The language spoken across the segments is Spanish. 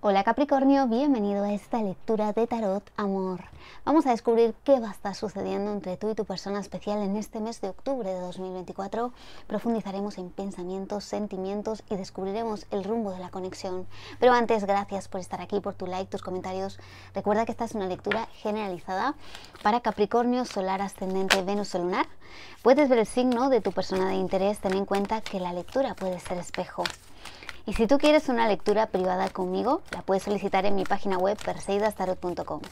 Hola Capricornio, bienvenido a esta lectura de tarot amor. Vamos a descubrir qué va a estar sucediendo entre tú y tu persona especial en este mes de octubre de 2024. Profundizaremos en pensamientos, sentimientos y descubriremos el rumbo de la conexión. Pero antes, gracias por estar aquí, por tu like, tus comentarios. Recuerda que esta es una lectura generalizada para Capricornio, Solar, Ascendente, Venus Lunar. Puedes ver el signo de tu persona de interés, ten en cuenta que la lectura puede ser espejo. Y si tú quieres una lectura privada conmigo, la puedes solicitar en mi página web perseidastarot.com.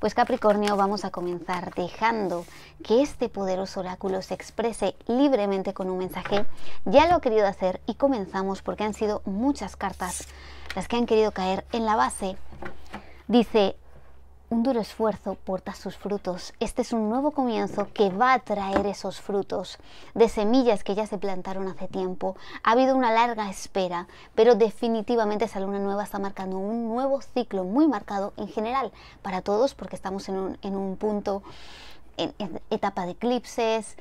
Pues Capricornio, vamos a comenzar dejando que este poderoso oráculo se exprese libremente con un mensaje. Ya lo he querido hacer y comenzamos porque han sido muchas cartas las que han querido caer en la base. Dice, un duro esfuerzo porta sus frutos. Este es un nuevo comienzo que va a traer esos frutos de semillas que ya se plantaron hace tiempo. Ha habido una larga espera, pero definitivamente esa luna nueva está marcando un nuevo ciclo muy marcado en general para todos porque estamos en un, punto, en, etapa de eclipses.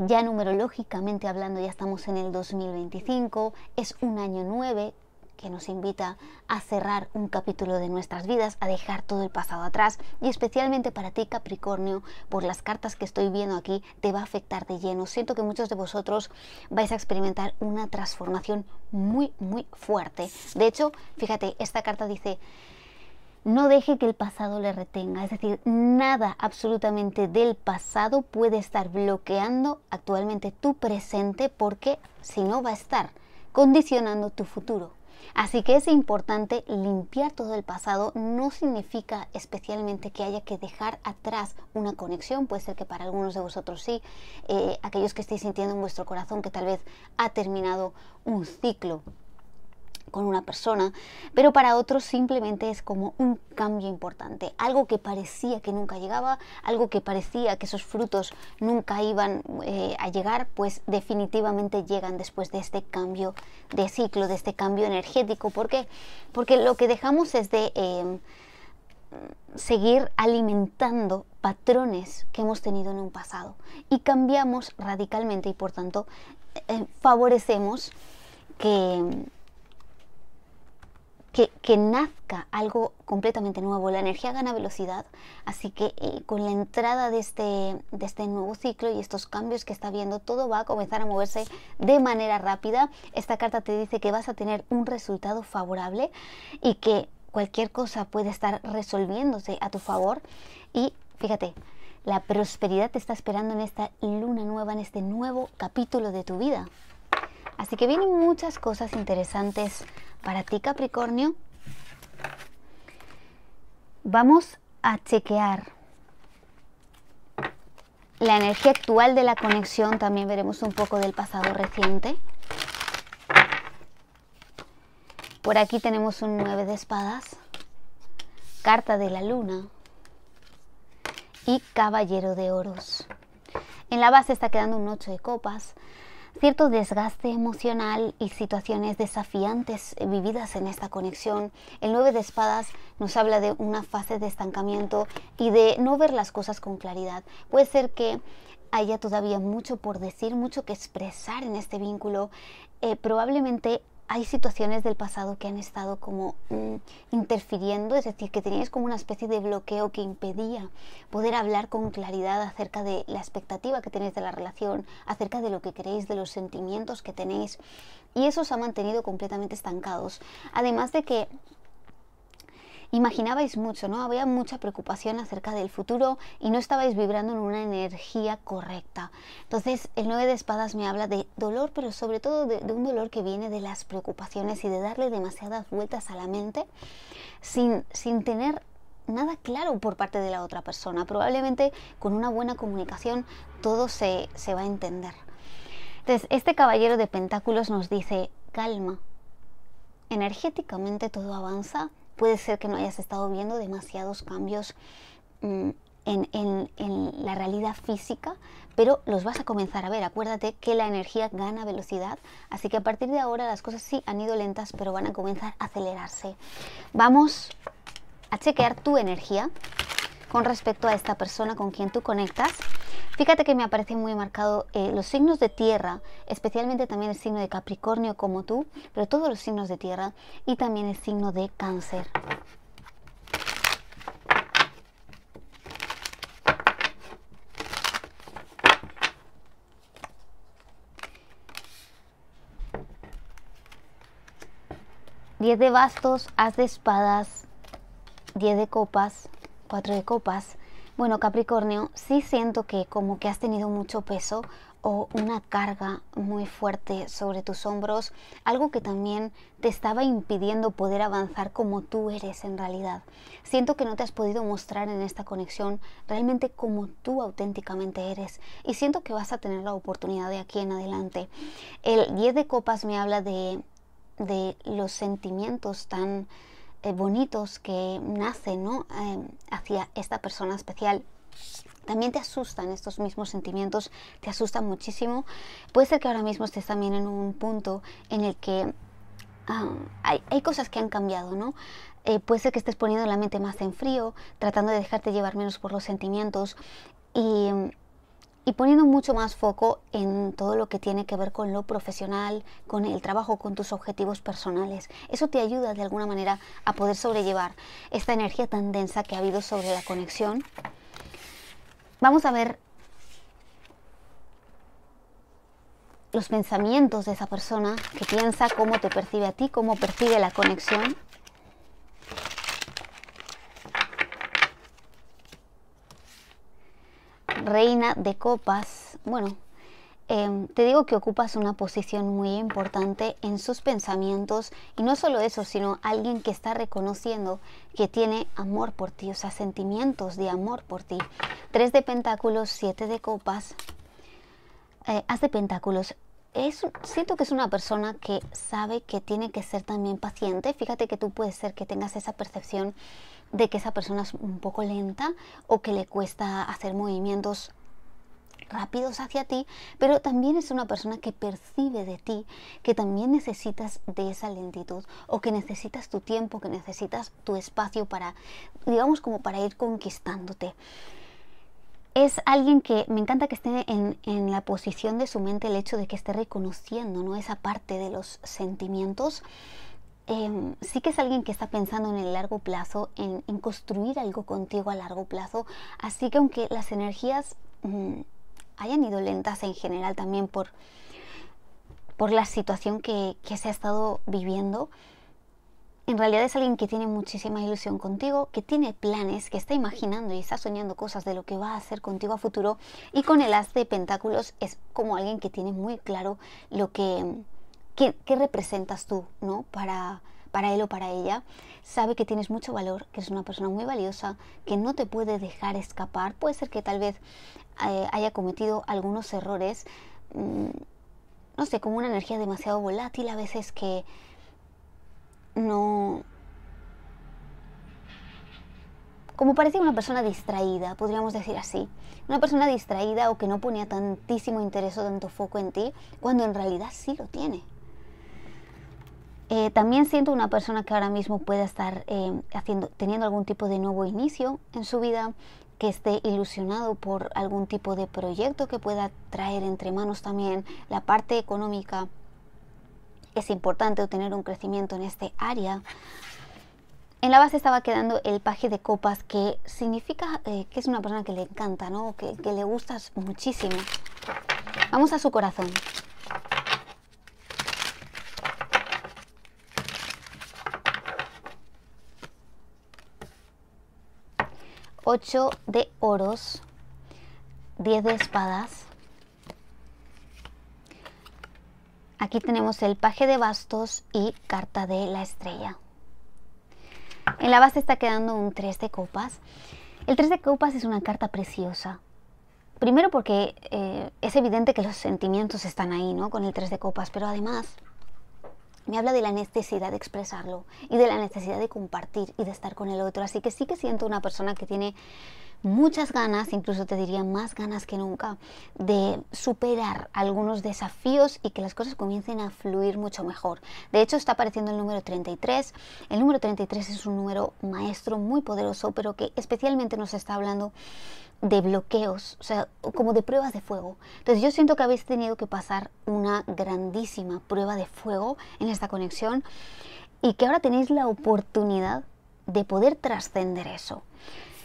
Ya numerológicamente hablando, ya estamos en el 2025, es un año nueve, que nos invita a cerrar un capítulo de nuestras vidas, a dejar todo el pasado atrás y especialmente para ti Capricornio, por las cartas que estoy viendo aquí, te va a afectar de lleno. Siento que muchos de vosotros vais a experimentar una transformación muy, muy fuerte. De hecho, fíjate, esta carta dice, no deje que el pasado le retenga, es decir, nada absolutamente del pasado puede estar bloqueando actualmente tu presente porque si no va a estar condicionando tu futuro. Así que es importante limpiar todo el pasado. No significa especialmente que haya que dejar atrás una conexión. Puede ser que para algunos de vosotros sí. Eh, aquellos que estéis sintiendo en vuestro corazón que tal vez ha terminado un ciclo con una persona, pero para otros simplemente es como un cambio importante, algo que parecía que nunca llegaba, algo que parecía que esos frutos nunca iban eh, a llegar, pues definitivamente llegan después de este cambio de ciclo, de este cambio energético. ¿Por qué? Porque lo que dejamos es de... Eh, seguir alimentando patrones que hemos tenido en un pasado y cambiamos radicalmente y por tanto eh, favorecemos que que, nazca algo completamente nuevo. La energía gana velocidad, así que eh, con la entrada de este, de este nuevo ciclo y estos cambios que está viendo, todo va a comenzar a moverse de manera rápida. Esta carta te dice que vas a tener un resultado favorable y que cualquier cosa puede estar resolviéndose a tu favor. Y fíjate, la prosperidad te está esperando en esta luna nueva, en este nuevo capítulo de tu vida. Así que vienen muchas cosas interesantes para ti, Capricornio, vamos a chequear la energía actual de la conexión. También veremos un poco del pasado reciente. Por aquí tenemos un 9 de espadas, carta de la luna y caballero de oros. En la base está quedando un 8 de copas cierto desgaste emocional y situaciones desafiantes vividas en esta conexión. El 9 de espadas nos habla de una fase de estancamiento y de no ver las cosas con claridad. Puede ser que haya todavía mucho por decir, mucho que expresar en este vínculo. Eh, probablemente hay situaciones del pasado que han estado como mm, interfiriendo, es decir, que teníais como una especie de bloqueo que impedía poder hablar con claridad acerca de la expectativa que tenéis de la relación, acerca de lo que queréis, de los sentimientos que tenéis, y eso os ha mantenido completamente estancados. Además de que imaginabais mucho, ¿no? Había mucha preocupación acerca del futuro y no estabais vibrando en una energía correcta. Entonces, el 9 de espadas me habla de dolor, pero sobre todo de, un dolor que viene de las preocupaciones y de darle demasiadas vueltas a la mente sin, sin tener nada claro por parte de la otra persona. Probablemente con una buena comunicación todo se, se va a entender. Entonces, este caballero de pentáculos nos dice, calma, energéticamente todo avanza, puede ser que no hayas estado viendo demasiados cambios mm, en, en, la realidad física, pero los vas a comenzar a ver. Acuérdate que la energía gana velocidad, así que a partir de ahora las cosas sí han ido lentas, pero van a comenzar a acelerarse. Vamos a chequear tu energía con respecto a esta persona con quien tú conectas Fíjate que me aparecen muy marcados eh, los signos de tierra, especialmente también el signo de Capricornio como tú, pero todos los signos de tierra y también el signo de cáncer. Diez de bastos, haz de espadas, Diez de copas, cuatro de copas, bueno, Capricornio, sí siento que como que has tenido mucho peso o una carga muy fuerte sobre tus hombros, algo que también te estaba impidiendo poder avanzar como tú eres en realidad. Siento que no te has podido mostrar en esta conexión realmente como tú auténticamente eres y siento que vas a tener la oportunidad de aquí en adelante. El 10 de copas me habla de, de los sentimientos tan eh, bonitos que nacen ¿no? Eh, hacia esta persona especial. También te asustan estos mismos sentimientos, te asustan muchísimo. Puede ser que ahora mismo estés también en un punto en el que hay, cosas que han cambiado, ¿no? Eh, puede ser que estés poniendo la mente más en frío, tratando de dejarte llevar menos por los sentimientos y y poniendo mucho más foco en todo lo que tiene que ver con lo profesional, con el trabajo, con tus objetivos personales. Eso te ayuda de alguna manera a poder sobrellevar esta energía tan densa que ha habido sobre la conexión. Vamos a ver los pensamientos de esa persona que piensa, cómo te percibe a ti, cómo percibe la conexión. reina de copas, bueno, em, te digo que ocupas una posición muy importante en sus pensamientos y no solo eso, sino alguien que está reconociendo que tiene amor por ti, o sea, sentimientos de amor por ti. Tres de pentáculos, siete de copas. Eh, haz de pentáculos, es, siento que es una persona que sabe que tiene que ser también paciente. Fíjate que tú puedes ser que tengas esa percepción de que esa persona es un poco lenta o que le cuesta hacer movimientos rápidos hacia ti, pero también es una persona que percibe de ti que también necesitas de esa lentitud o que necesitas tu tiempo, que necesitas tu espacio para, digamos, como para ir conquistándote es alguien que me encanta que esté en, la posición de su mente el hecho de que esté reconociendo ¿no? esa parte de los sentimientos. Em, sí que es alguien que está pensando en el largo plazo, en, construir algo contigo a largo plazo. Así que aunque las energías mm, hayan ido lentas en general también por, la situación que se ha estado viviendo, en realidad es alguien que tiene muchísima ilusión contigo, que tiene planes, que está imaginando y está soñando cosas de lo que va a hacer contigo a futuro. Y con el as de pentáculos es como alguien que tiene muy claro lo que, que, representas tú, ¿no? Para, para él o para ella, sabe que tienes mucho valor, que es una persona muy valiosa, que no te puede dejar escapar. Puede ser que tal vez eh, haya cometido algunos errores, mm, no sé, como una energía demasiado volátil a veces que, no... Como parecía una persona distraída, podríamos decir así. Una persona distraída o que no ponía tantísimo interés o tanto foco en ti, cuando en realidad sí lo tiene. Eh, también siento una persona que ahora mismo pueda estar eh, haciendo, teniendo algún tipo de nuevo inicio en su vida, que esté ilusionado por algún tipo de proyecto que pueda traer entre manos también la parte económica es importante obtener un crecimiento en este área. En la base estaba quedando el paje de copas, que significa eh, que es una persona que le encanta, Que, que le gusta muchísimo. Vamos a su corazón. 8 de oros, 10 de espadas, Aquí tenemos el paje de bastos y carta de la estrella. En la base está quedando un 3 de copas. El 3 de copas es una carta preciosa. Primero porque eh, es evidente que los sentimientos están ahí, ¿no? Con el 3 de copas, pero además me habla de la necesidad de expresarlo y de la necesidad de compartir y de estar con el otro. Así que sí que siento una persona que tiene muchas ganas, incluso te diría más ganas que nunca, de superar algunos desafíos y que las cosas comiencen a fluir mucho mejor. De hecho, está apareciendo el número 33. El número 33 es un número maestro muy poderoso, pero que especialmente nos está hablando de bloqueos, o sea, como de pruebas de fuego. Entonces yo siento que habéis tenido que pasar una grandísima prueba de fuego en esta conexión y que ahora tenéis la oportunidad de poder trascender eso.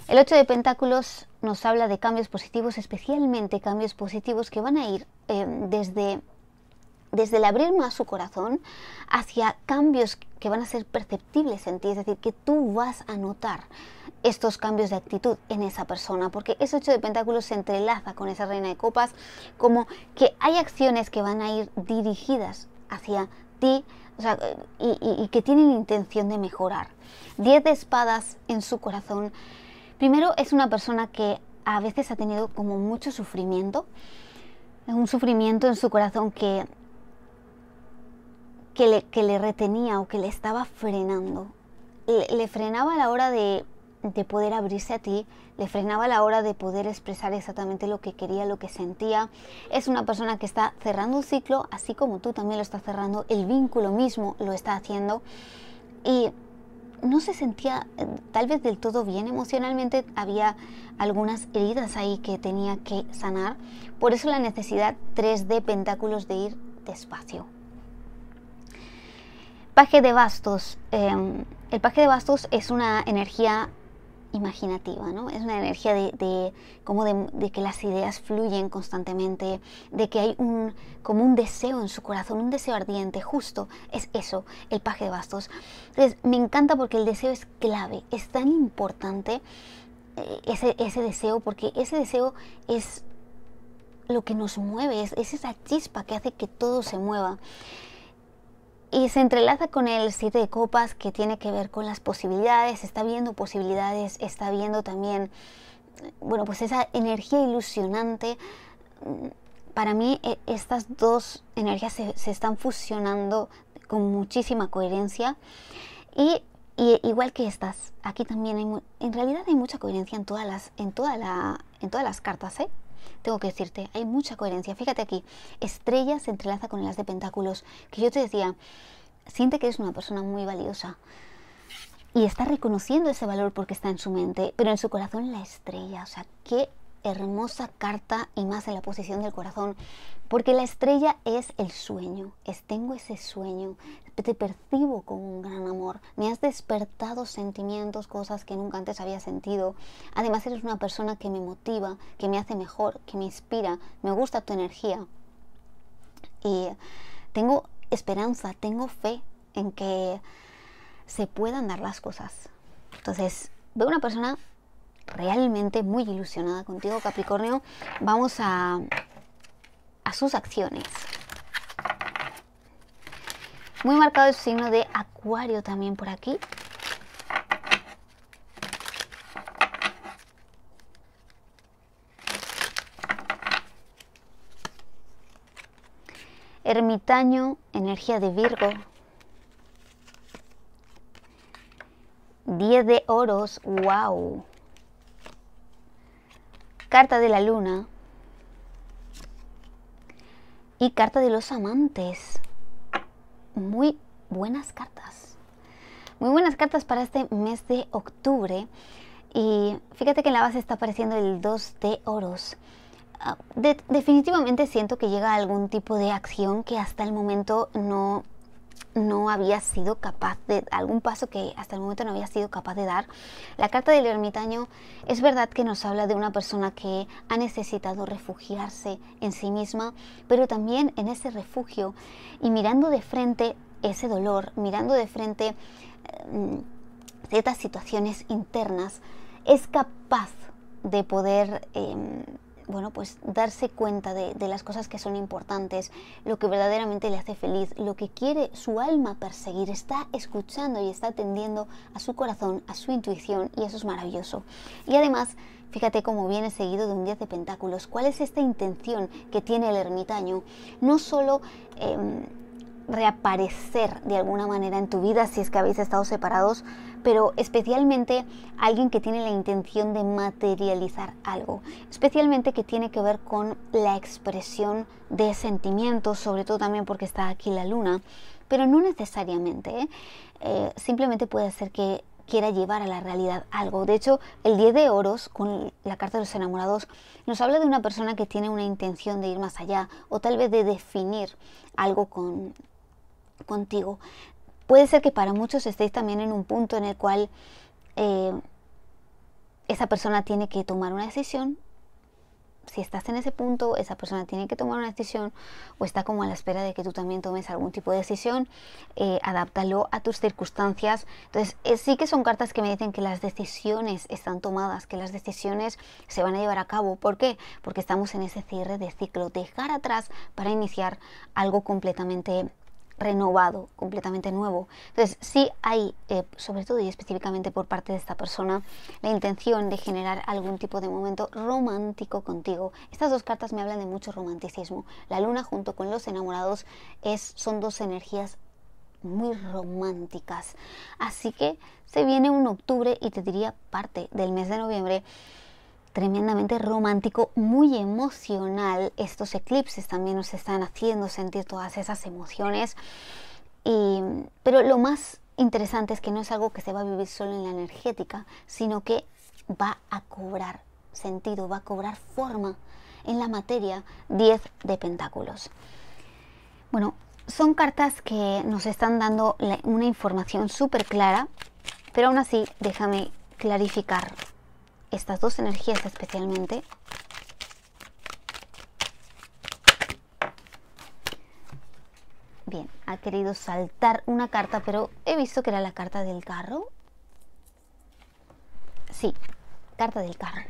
El 8 de Pentáculos nos habla de cambios positivos, especialmente cambios positivos que van a ir eh, desde, desde el abrir más su corazón hacia cambios que van a ser perceptibles en ti, es decir, que tú vas a notar estos cambios de actitud en esa persona, porque ese ocho de Pentáculos se entrelaza con esa Reina de Copas, como que hay acciones que van a ir dirigidas hacia ti y, que tienen intención de mejorar. diez de espadas en su corazón. Primero es una persona que a veces ha tenido como mucho sufrimiento, un sufrimiento en su corazón que, que, le, retenía o que le estaba frenando. le frenaba a la hora de de poder abrirse a ti, le frenaba la hora de poder expresar exactamente lo que quería, lo que sentía. Es una persona que está cerrando un ciclo, así como tú también lo estás cerrando, el vínculo mismo lo está haciendo y no se sentía eh, tal vez del todo bien emocionalmente, había algunas heridas ahí que tenía que sanar, por eso la necesidad 3D pentáculos de ir despacio. Paje de bastos. Em, el paje de bastos es una energía imaginativa, ¿no? Es una energía de, como de, que las ideas fluyen constantemente, de que hay un, como un deseo en su corazón, un deseo ardiente, justo es eso, el paje de bastos. Entonces, me encanta porque el deseo es clave, es tan importante eh, ese, deseo, porque ese deseo es lo que nos mueve, es, esa chispa que hace que todo se mueva. Y se entrelaza con el siete de copas que tiene que ver con las posibilidades, está viendo posibilidades, está viendo también, bueno, pues esa energía ilusionante. Para mí e, estas dos energías se, están fusionando con muchísima coherencia y, igual que estas, aquí también hay, en realidad hay mucha coherencia en todas las, en toda la, en todas las cartas, ¿eh? tengo que decirte, hay mucha coherencia. Fíjate aquí, estrella se entrelaza con el as de pentáculos, que yo te decía, siente que es una persona muy valiosa. Y está reconociendo ese valor porque está en su mente, pero en su corazón la estrella. O sea, qué hermosa carta y más en la posición del corazón, porque la estrella es el sueño, es tengo ese sueño, te percibo con un gran amor, me has despertado sentimientos, cosas que nunca antes había sentido. Además eres una persona que me motiva, que me hace mejor, que me inspira, me gusta tu energía. Y tengo esperanza, tengo fe en que se puedan dar las cosas. Entonces, veo una persona realmente muy ilusionada contigo, Capricornio. Vamos a, a sus acciones. Muy marcado el signo de Acuario también por aquí. Ermitaño, energía de Virgo. 10 de oros, wow. Carta de la luna. Y carta de los amantes muy buenas cartas. Muy buenas cartas para este mes de octubre. Y fíjate que en la base está apareciendo el 2 de oros. Ah, definitivamente siento que llega algún tipo de acción que hasta el momento no no había sido capaz de algún paso que hasta el momento no había sido capaz de dar. La carta del ermitaño es verdad que nos habla de una persona que ha necesitado refugiarse en sí misma, pero también en ese refugio y mirando de frente ese dolor, mirando de frente eh, ciertas situaciones internas, es capaz de poder em, bueno, pues darse cuenta de, las cosas que son importantes, lo que verdaderamente le hace feliz, lo que quiere su alma perseguir, está escuchando y está atendiendo a su corazón, a su intuición y eso es maravilloso. Y además, fíjate cómo viene seguido de un día de pentáculos, cuál es esta intención que tiene el ermitaño, no solo... Em, reaparecer de alguna manera en tu vida si es que habéis estado separados pero especialmente alguien que tiene la intención de materializar algo, especialmente que tiene que ver con la expresión de sentimientos, sobre todo también porque está aquí la luna, pero no necesariamente, ¿eh? Eh, simplemente puede ser que quiera llevar a la realidad algo. De hecho, el 10 de oros, con la carta de los enamorados, nos habla de una persona que tiene una intención de ir más allá o tal vez de definir algo con, contigo. Puede ser que para muchos estéis también en un punto en el cual eh, esa persona tiene que tomar una decisión. Si estás en ese punto, esa persona tiene que tomar una decisión o está como a la espera de que tú también tomes algún tipo de decisión, eh, adáptalo a tus circunstancias. Entonces, eh, sí que son cartas que me dicen que las decisiones están tomadas, que las decisiones se van a llevar a cabo. ¿Por qué? Porque estamos en ese cierre de ciclo, dejar atrás para iniciar algo completamente renovado, completamente nuevo. Entonces, sí hay, eh, sobre todo y específicamente por parte de esta persona, la intención de generar algún tipo de momento romántico contigo. Estas dos cartas me hablan de mucho romanticismo. La luna junto con los enamorados es, son dos energías muy románticas. Así que se viene un octubre y te diría parte del mes de noviembre tremendamente romántico, muy emocional. Estos eclipses también nos están haciendo sentir todas esas emociones. Y, pero lo más interesante es que no es algo que se va a vivir solo en la energética, sino que va a cobrar sentido, va a cobrar forma en la materia 10 de pentáculos. Bueno, son cartas que nos están dando una información súper clara, pero aún así déjame clarificar estas dos energías especialmente, Bien, ha querido saltar una carta, pero he visto que era la carta del carro. Sí, carta del carro.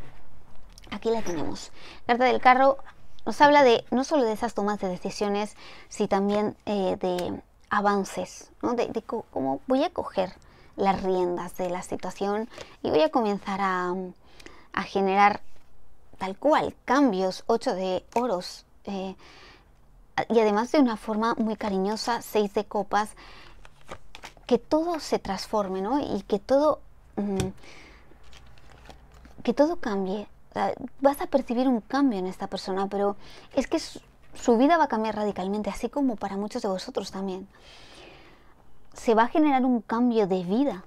Aquí la tenemos. Carta del carro nos habla de no solo de esas tomas de decisiones, sino también eh, de avances, ¿no? de cómo voy a coger las riendas de la situación y voy a comenzar a, generar tal cual cambios 8 de oros eh, y además de una forma muy cariñosa 6 de copas que todo se transforme ¿no? y que todo mm, que todo cambie vas a percibir un cambio en esta persona pero es que su vida va a cambiar radicalmente así como para muchos de vosotros también se va a generar un cambio de vida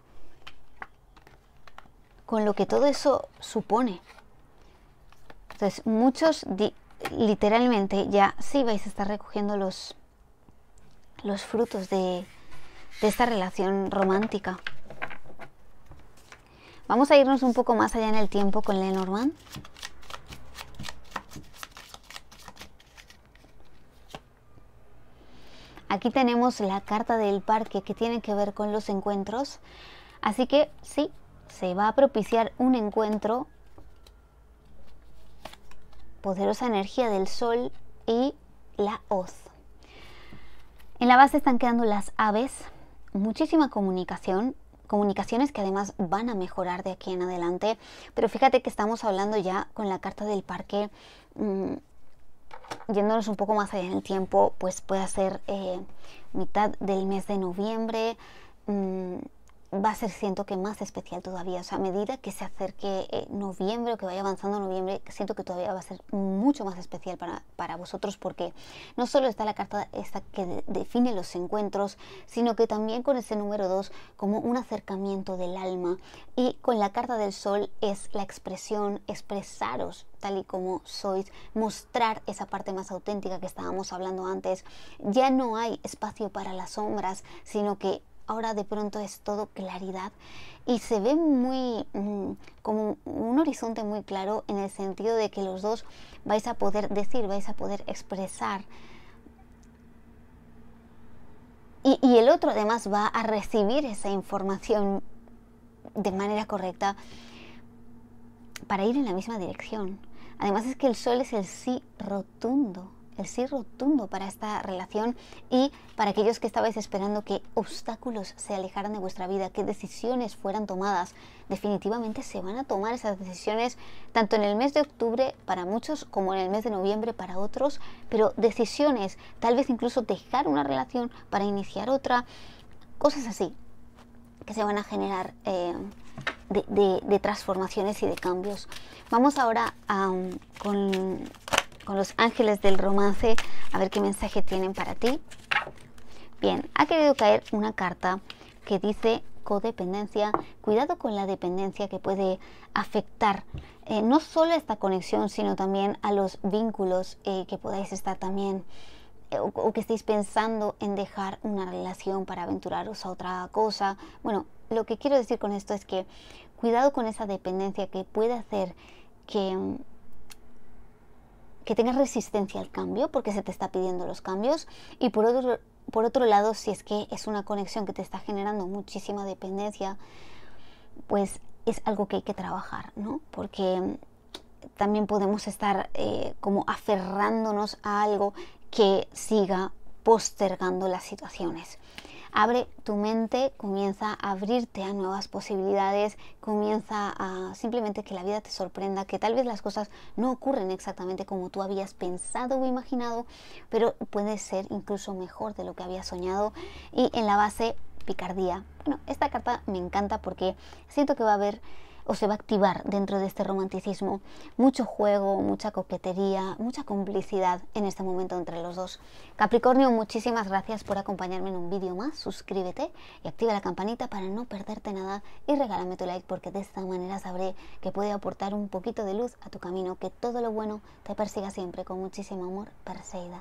con lo que todo eso supone. Entonces, muchos literalmente ya sí vais a estar recogiendo los, los frutos de, de esta relación romántica. Vamos a irnos un poco más allá en el tiempo con Lenormand. Aquí tenemos la carta del parque que tiene que ver con los encuentros. Así que sí, se va a propiciar un encuentro. Poderosa energía del sol y la hoz. En la base están quedando las aves. Muchísima comunicación, comunicaciones que además van a mejorar de aquí en adelante. Pero fíjate que estamos hablando ya con la carta del parque mm, yéndonos un poco más allá en el tiempo, pues puede ser eh, mitad del mes de noviembre, mm, va a ser, siento que más especial todavía. O sea, a medida que se acerque eh, noviembre o que vaya avanzando noviembre, siento que todavía va a ser mucho más especial para, vosotros porque no solo está la carta esta que define los encuentros, sino que también con ese número 2 como un acercamiento del alma y con la carta del sol es la expresión, expresaros tal y como sois, mostrar esa parte más auténtica que estábamos hablando antes. Ya no hay espacio para las sombras, sino que ahora de pronto es todo claridad y se ve muy mm, como un horizonte muy claro en el sentido de que los dos vais a poder decir, vais a poder expresar. y el otro además va a recibir esa información de manera correcta para ir en la misma dirección. Además es que el sol es el sí rotundo el sí rotundo para esta relación y para aquellos que estabais esperando que obstáculos se alejaran de vuestra vida, que decisiones fueran tomadas, definitivamente se van a tomar esas decisiones tanto en el mes de octubre para muchos como en el mes de noviembre para otros, pero decisiones, tal vez incluso dejar una relación para iniciar otra, cosas así que se van a generar. Eh, de, transformaciones y de cambios. Vamos ahora a, con con los ángeles del romance, a ver qué mensaje tienen para ti. Bien, ha querido caer una carta que dice codependencia, cuidado con la dependencia que puede afectar eh, no solo a esta conexión, sino también a los vínculos eh, que podáis estar también eh, o, que estéis pensando en dejar una relación para aventuraros a otra cosa. Bueno, lo que quiero decir con esto es que cuidado con esa dependencia que puede hacer que mm, que tengas resistencia al cambio, porque se te está pidiendo los cambios, y por otro, por otro lado, si es que es una conexión que te está generando muchísima dependencia, pues es algo que hay que trabajar, ¿no? Porque también podemos estar eh, como aferrándonos a algo que siga postergando las situaciones. Abre tu mente, comienza a abrirte a nuevas posibilidades, comienza a simplemente que la vida te sorprenda, que tal vez las cosas no ocurren exactamente como tú habías pensado o imaginado, pero puede ser incluso mejor de lo que habías soñado. Y en la base, picardía. Bueno, esta carta me encanta porque siento que va a haber o se va a activar dentro de este romanticismo. Mucho juego, mucha coquetería, mucha complicidad en este momento entre los dos. Capricornio, muchísimas gracias por acompañarme en un vídeo más. Suscríbete y activa la campanita para no perderte nada y regálame tu like porque de esta manera sabré que puede aportar un poquito de luz a tu camino, que todo lo bueno te persiga siempre con muchísimo amor, Perseida.